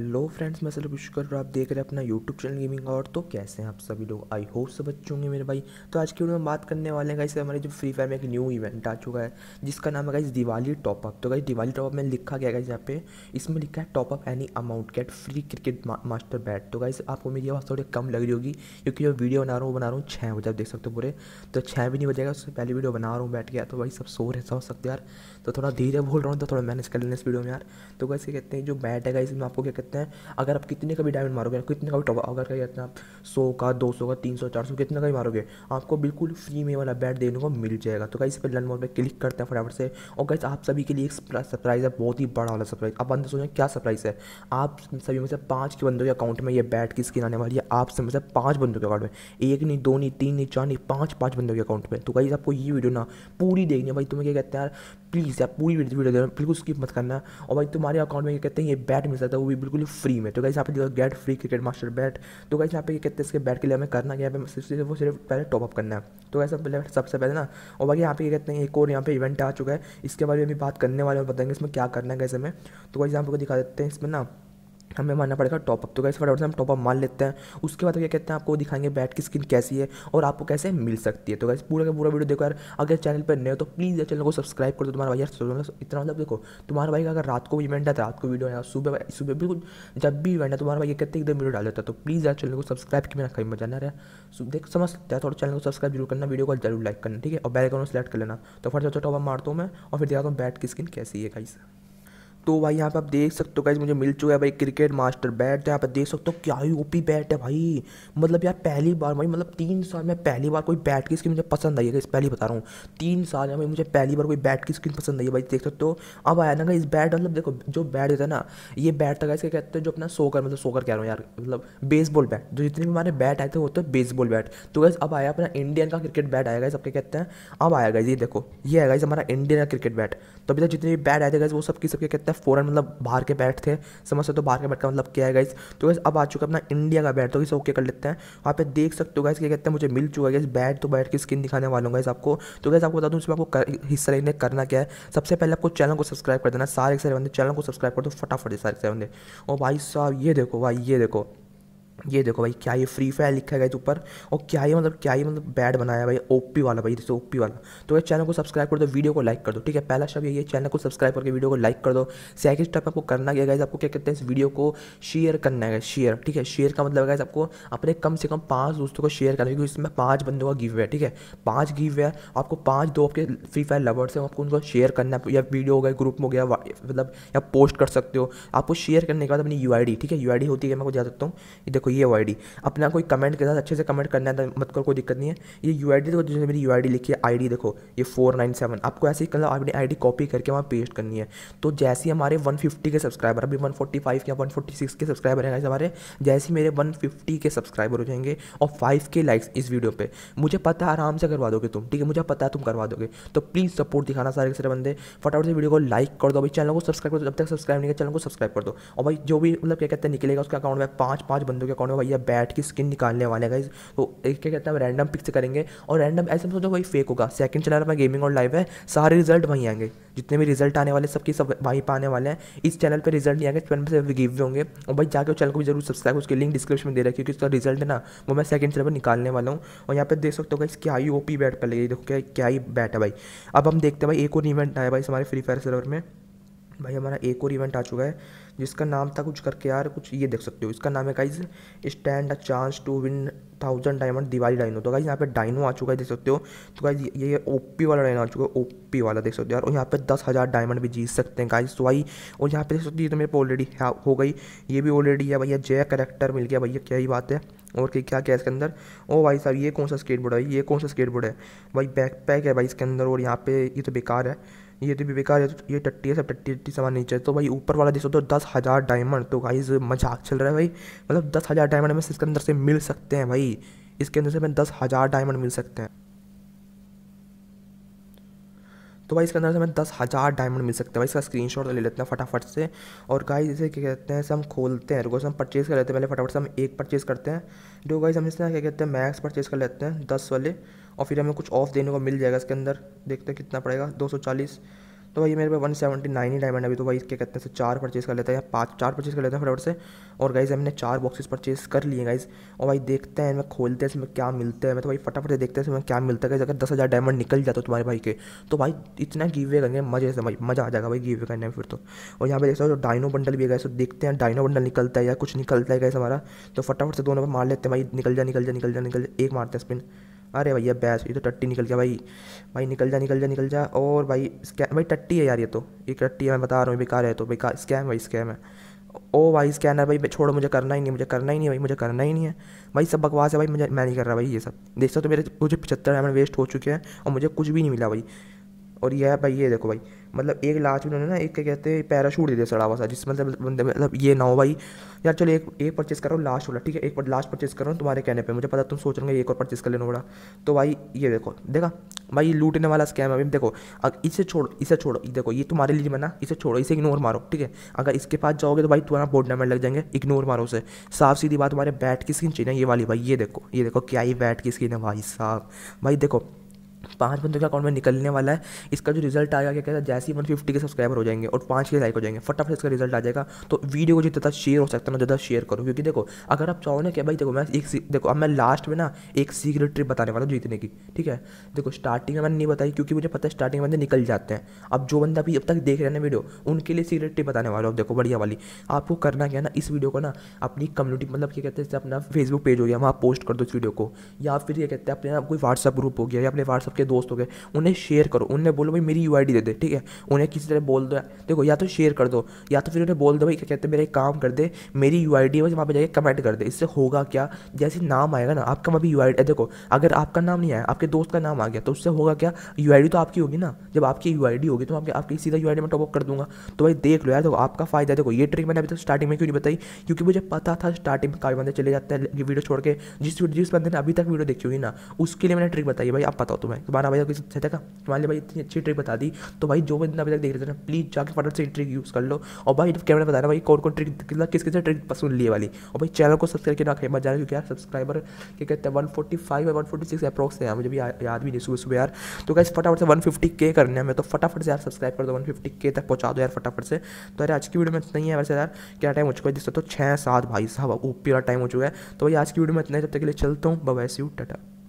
hello friends मैं slub और आप देख रहे हैं अपना यूट्यूब चैनल गेमिंग और तो कैसे हैं आप सभी लोग आई होप सब अच्छे होंगे मेरे भाई तो आज की वीडियो में बात करने वाले हैं गाइस हमारे जो फ्री फायर में एक न्यू इवेंट आ चुका है जिसका नाम है गाइस दिवाली टॉपअप तो गाइस दिवाली टॉपअप में लिखा गया गाइस यहाँ पे इसमें लिखा है top up any amount get free cricket मा, मास्टर बैट तो गाइस आपको मेरी आवाज़ थोड़ी कम लग रही होगी क्योंकि जो वीडियो बना रहा हूँ वो बना रहा हूँ छः बजे आप देख सकते हो पूरे तो छः भी नहीं बजेगा उससे पहले वीडियो बना रहा हूँ बैठ गया तो भाई सब सो रहे हो सकते यार तो थोड़ा धीरे बोल रहा हूँ तो थोड़ा मैनेज कर लेना इस वीडियो में यार तो गाइस कहते हैं जो बैट है गाइस मैं आपको क्या कहते कहते हैं अगर आप कितने का भी डायमंड मारोगे कितने का भी टॉप अगर क्या कहते हैं आप सौ का दो सौ का तीन सौ चार सौ कितने का भी मारोगे आपको बिल्कुल फ्री में वाला बैट देने को मिल जाएगा तो गाइस पे लर्न मोड पर क्लिक करते हैं फटाफट से और गाइस आप सभी के लिए एक सरप्राइज़ है बहुत ही बड़ा वाला सरप्राइज़ आप बंदे सोचें क्या सरप्राइज़ है आप सभी में से पाँच के बंदों के अकाउंट में ये बैट की स्किन आने वाली है आप सभी में से पाँच बंदों के अकाउंट में एक नहीं दो नहीं तीन नहीं चार नहीं पाँच पाँच बंदों के अकाउंट में तो कहीं आपको ये वीडियो ना पूरी देखनी है भाई तुम्हें क्या कहते हैं यार प्लीज़ यार पूरी वीडियो बिल्कुल स्किप मत करना और भाई तुम्हारे अकाउंट में क्या कहते हैं ये बैट मिल सकता है वो भी बिल्कुल बिल्कुल फ्री में तो गाइस यहाँ पे get free cricket master bat तो गाइस यहाँ पे कहते हैं इसके बैट के लिए हमें करना क्या है वो सिर्फ पहले टॉपअप करना है तो गाइस पहले सबसे पहले ना और बाकी यहाँ पे कहते हैं एक और यहाँ पे इवेंट आ चुका है इसके बारे में भी बात करने वाले बताएंगे इसमें क्या करना है कैसे में तो गाइस यहाँ पे दिखा देते हैं इसमें ना हमें मानना पड़ेगा टॉपअप तो कैसे फटाफट से हम टॉपअप मान लेते हैं उसके बाद क्या कहते हैं आपको दिखाएंगे बैट की स्किन कैसी है और आपको कैसे मिल सकती है तो कैसे पूरा का पूरा वीडियो देखो यार अगर चैनल पर नए हो तो प्लीज़ यार चैनल को सब्सक्राइब कर दो तुम्हारा भाई यार मतलब इतना मतलब देखो तुम्हारा भाई अगर रात को इवेंट है तो रात को वीडियो आया सुबह सुबह बिल्कुल जब भी इवेंट है तुम्हारा भाई ये कहते एकदम वीडियो डाल देता है तो प्लीज़ यार चैनल को सब्सक्राइब कि मेरा कहीं मजा ना रहा देख समझ सकते हैं थोड़ा चैनल को सब्सक्राइब जरूर करना वीडियो को जरूर लाइक करना ठीक है और बैल सेलेक्ट कर लेना तो फटाफट टॉपअप मारता हूँ मैं और फिर दिखाता हूँ बैट की स्किन कैसी है कहीं तो भाई यहाँ पे आप देख सकते हो गाइज मुझे मिल चुका है भाई क्रिकेट मास्टर बैट तो यहाँ पे देख सकते हो क्या ही ओपी बैट है भाई मतलब यार पहली बार भाई मतलब तीन साल में पहली बार कोई बैट की स्किन मुझे पसंद आई है इस पहली बता रहा हूँ तीन साल में मुझे पहली बार कोई बैट की स्किन पसंद आई है भाई देख सकते हो अब आया ना इस बैट मतलब देखो जो बैट देता है ना ये बैट था इसके कहते हैं जो अपना सोकर मतलब सोकर कह रहा हूँ यार मतलब बेसबॉल बैट जो जितने भी हमारे बैट आए थे वो तो बेसबॉल बैट तो कैसे अब आया अपना इंडियन का क्रिकेट बैट आया गैस सबके कहते हैं अब आया गैस ये देखो ये आएगा इस हमारा इंडियन का क्रिकेट बैट तो अभी तक जितने भी बैट आए थे गैस वो सबकी सबके कहते हैं फ़ौरन मतलब बाहर के बैट थे समझ सकते हो बाहर के बैट का मतलब क्या है गाइस तो गैस अब आ चुका अपना इंडिया का बैट तो इसे ओके कर लेते हैं वहाँ पे देख सकते हो गाइस क्या कहते हैं मुझे मिल चुका है गैस बैट तो बैट की स्किन दिखाने वालों गाइस आपको तो गैस आपको बता दूँ इसमें आपको हिस्सा लेने करना क्या है सबसे पहले आपको चैनल को सब्सक्राइब कर देना सारे सारे बंदे चैनल को सब्सक्राइब कर दो फटाफट सारे सारे बंदे और भाई साहब ये देखो भाई ये देखो ये देखो भाई क्या ये फ्री फायर लिखा गया ऊपर और क्या ये मतलब क्या ये मतलब बैड बनाया भाई ओपी वाला भाई जैसे ओपी वाला तो ये चैनल को सब्सक्राइब कर दो वीडियो को लाइक कर दो ठीक है पहला शब्द ये चैनल को सब्सक्राइब करके वीडियो को लाइक कर दो सेकंड स्टेप आपको करना गया आपको क्या कहते हैं इस वीडियो को शेयर करना है शेयर ठीक है शेयर का मतलब गाइज आपको अपने कम से कम पाँच दोस्तों को शेयर करना है क्योंकि इसमें पाँच बंदों का गिव है ठीक है पाँच गिव है आपको पाँच दो आपके फ्री फायर लवर्स हैं आपको उनको शेयर करना है या वीडियो हो गया ग्रुप में हो गया मतलब या पोस्ट कर सकते हो आपको शेयर करने के बाद अपनी यू ठीक है यू होती है मैं को जा सकता हूँ देखो यही है यू अपना कोई कमेंट के साथ अच्छे से कमेंट करना है तो मत करो कोई दिक्कत नहीं है ये यू आई देखो जिसने मेरी यू आई लिखी है आई देखो ये फोर नाइन सेवन आपको ऐसे ही करना मतलब अपनी आई कॉपी करके वहाँ पेस्ट करनी है तो जैसे ही हमारे वन के सब्सक्राइबर अभी वन के या वन के सब्सक्राइबर हैं ऐसे हमारे जैसे मेरे वन के सब्सक्राइबर हो जाएंगे और फाइव के लाइक्स इस वीडियो पर मुझे पता है आराम से करवा दोगे तुम ठीक है मुझे पता है तुम करवा दोगे तो प्लीज़ सपोर्ट दिखाना सारे सारे बंदे फटाफट से वीडियो को लाइक कर दो अभी चैनल को सब्सक्राइब कर दो जब तक सब्सक्राइब नहीं किया चैनल को सब्सक्राइब कर दो और भाई जो भी मतलब क्या कहते हैं निकलेगा उसका अकाउंट में पाँच पाँच बंदों के अकाउंट कौन है भैया बैट की स्किन निकालने वाले गाइज तो एक क्या कहते हैं रैंडम पिक्स करेंगे और रैंडम ऐसे सोचो भाई फेक होगा सेकंड चैनल पर गेमिंग और लाइव है सारे रिजल्ट वहीं आएंगे जितने भी रिजल्ट आने वाले सबके सब वहीं पर आने वाले हैं इस चैनल पर रिजल्ट नहीं आएंगे चैनल पर सब गिव होंगे और भाई जाकर चैनल को भी जरूर सब्सक्राइब उसके लिंक डिस्क्रिप्शन में दे रहा है क्योंकि उसका रिजल्ट है ना वो मैं सेकंड चैनल पर निकालने वाला हूँ और यहाँ पर देख सकते हो भाई क्या ही ओ पी बैट पर लगे देखो क्या क्या ही बैट है भाई अब हम देखते हैं भाई एक और इवेंट आया भाई हमारे फ्री फायर सर्वर में भाई हमारा एक और इवेंट आ चुका है जिसका नाम था कुछ करके यार कुछ ये देख सकते हो इसका नाम है guys stand a chance to win thousand diamond Diwali dino तो गाइज यहाँ पे डाइनो आ चुका है देख सकते हो तो गाइज ये ओपी वाला डाइनो आ चुका है ओपी वाला देख सकते हो यार और यहाँ पे दस हज़ार डायमंड भी जीत सकते हैं गाइज तो भाई और यहाँ पे देख सकते हो ये तो मेरे को ऑलरेडी हो गई ये भी ऑलरेडी है भैया जय करेक्टर मिल गया भैया क्या ही बात है और क्या क्या है इसके अंदर ओ भाई साहब ये कौन सा स्केट है ये कौन सा स्केट है भाई बैक पैक है भाई इसके अंदर और यहाँ पे ये तो बेकार है ये तो भी बेकार है ये टट्टी है सब टट्टी टट्टी सामान नीचे तो भाई ऊपर वाला देखो तो दस हज़ार डायमंड तो गाइज मजाक चल रहा है भाई मतलब दस हज़ार डायमंड इसके अंदर से मिल सकते हैं भाई इसके अंदर से हमें दस हज़ार डायमंड मिल सकते हैं तो भाई इसके अंदर से हमें दस हज़ार डायमंड मिल सकते हैं भाई इसका स्क्रीन शॉट तो ले लेते हैं फटाफट से और गाइज इसे क्या कहते हैं हम खोलते हैं रुको हम परचेज़ कर लेते हैं पहले फटाफट से हम एक परचेज़ करते हैं जो गाइज हम इसमें क्या कहते हैं मैक्स परचेज़ कर लेते हैं दस वाले और फिर हमें कुछ ऑफ देने को मिल जाएगा इसके अंदर देखते हैं कितना पड़ेगा दो सौ चालीस तो भाई मेरे पे वन सेवेंटी नाइन ही डायमंड अभी तो भाई क्या कहते हैं चार परचेज़ कर लेते हैं या पाँच चार परचेज़ कर लेते हैं फटाफट से और गाइज हमने चार बॉक्सेस परचेज़ कर लिए गाइज और भाई देखते हैं मैं खोलते हैं इसमें क्या मिलते हैं मैं तो भाई फटाफट से देखते हैं इसमें क्या मिलता है अगर दस हज़ार डायमंड निकल जाता तुम्हारे भाई के तो भाई इतना गिव वे करेंगे मजे से भाई मज़ा आ जाएगा भाई गिव वे करने में फिर तो और यहाँ पर देखते हो जो डाइनो बंडल भी गए तो देखते हैं डाइनो बंडल निकलता है या कुछ निकलता है गैस हमारा तो फटाफट से दोनों पर मार लेते हैं भाई निकल जा निकल जा निकल जाए निकल जाए एक मारते हैं स्पिन अरे भैया बैस ये तो टट्टी निकल गया भाई भाई निकल जा निकल जा निकल जा और भाई स्कैम भाई टट्टी है यार ये तो एक टट्टी है मैं बता रहा हूँ बेकार है तो बेकार स्कैम भाई स्कैम है ओ भाई स्कैनर भाई छोड़ो मुझे करना ही नहीं मुझे करना ही नहीं भाई मुझे करना ही नहीं है भाई सब बकवास है भाई मुझे मैं नहीं कर रहा भाई ये सब देख सकते तो मेरे मुझे पचहत्तर डायमंड वेस्ट हो चुके हैं और मुझे कुछ भी नहीं मिला भाई और यह है भाई ये देखो भाई मतलब एक लास्ट में उन्होंने ना एक क्या कहते हैं पैराशूट दे दिया सड़ा हुआ सा जिस मतलब बंदे मतलब ये ना हो भाई यार चलो एक एक परचेस करो लास्ट वाला ठीक है एक लास्ट परचेस करो तुम्हारे कहने पर मुझे पता तुम सोच रहे एक और परचेस कर लेना बड़ा तो भाई ये देखो देखा भाई लूटने वाला स्कैम है अभी देखो इसे छोड़ो इसे छोड़ो देखो ये तुम्हारे लिए बना इसे छोड़ो इसे इग्नोर मारो ठीक है अगर इसके पास जाओगे तो भाई तुम्हारा बोर्ड नंबर लग जाएंगे इग्नोर मारो उसे साफ सीधी बात तुम्हारे बैट की स्किन चाहिए ये वाली भाई ये देखो ये देखो क्या ही बैट की स्किन है भाई साहब भाई देखो पाँच बंदों के अकाउंट में निकलने वाला है इसका जो रिजल्ट आएगा क्या कहता है जैसे ही वन फिफ्टी के सब्सक्राइबर हो जाएंगे और पाँच के लाइक हो जाएंगे फटाफट इसका रिजल्ट आ जाएगा तो वीडियो को जितना शेयर हो सकता है ना ज़्यादा शेयर करो क्योंकि देखो अगर आप चाहो ना कि भाई देखो मैं एक देखो अब मैं लास्ट में ना एक सीक्रेट ट्रिप बताने वाला हूँ जीतने की ठीक है देखो स्टार्टिंग में मैंने नहीं बताई क्योंकि मुझे पता है स्टार्टिंग में बंदे निकल जाते हैं अब जो बंदा अभी अब तक देख रहे हैं ना वीडियो उनके लिए सीक्रेट ट्रिप बताने वाला हूँ देखो बढ़िया वाली आपको करना क्या ना इस वीडियो को ना अपनी कम्युनिटी मतलब क्या कहते हैं अपना फेसबुक पेज हो गया वहाँ पोस्ट कर दो इस वीडियो को या फिर ये कहते हैं अपने ना कोई व्हाट्सअप ग्रुप हो गया या अपने व्हाट्सअप के दोस्त हो गए उन्हें शेयर करो उन्हें बोलो भाई मेरी यू दे दे ठीक है उन्हें किसी तरह बोल दो देखो या तो शेयर कर दो या तो फिर उन्हें बोल दो भाई क्या कहते हैं मेरा एक काम कर दे मेरी यू आई डी है वहाँ पर जाके कमेंट कर दे इससे होगा क्या जैसे नाम आएगा ना आपका वहाँ पर यू आई देखो अगर आपका नाम नहीं आया आपके दोस्त का नाम आ गया तो उससे होगा क्या यू आई डी तो आपकी होगी ना जब आपकी यू आई डी होगी तो आपके आपकी सीधा यू आई डी में टॉपअप कर दूंगा तो भाई देख लो यार देखो आपका फ़ायदा देखो ये ट्रिक मैंने अभी तक स्टार्टिंग में क्यों नहीं बताई क्योंकि मुझे पता था स्टार्टिंग में काफ़ी बंदे चले जाते हैं वीडियो छोड़ के जिस जिस बंदे ने अभी तक वीडियो देखी हुई ना उसके लिए मैंने ट्रिक बताई भाई आप बताओ तुम्हें बारह बजे तक से तक हमारे लिए भाई इतनी अच्छी ट्रिक बता दी तो भाई जो बंदा अभी तक देख रहे थे ना प्लीज़ जाकर फटाफट से ट्रिक यूज़ कर लो और भाई कैमरा बताना भाई कौन कौन ट्रिक कितना किस किस ट्रिक पसंद लिए वाली और भाई चैनल को सब्सक्राइब करना खेमत जाना क्योंकि यार सब्सक्राइबर क्या कहते हैं वन फोर्टी फाइव और वन फोर्टी सिक्स अप्रोक्स है मुझे भी याद भी नहीं सुबह सुबह यार तो कैसे फटाफट से वन फिफ्टी के करने हमें तो फटाफट से यार सब्सक्राइब कर दो वन फिफ्टी के तक पहुँचा दो यार फटाफट से तो यार आज की वीडियो में इतना ही है वैसे यार क्या टाइम हो चुका है जिससे तो छः सात भाई साहब ऊपर टाइम हो चुका है तो भाई आज की वीडियो में इतना ही तब तक के लिए चलता हूँ बवैस यू टाटा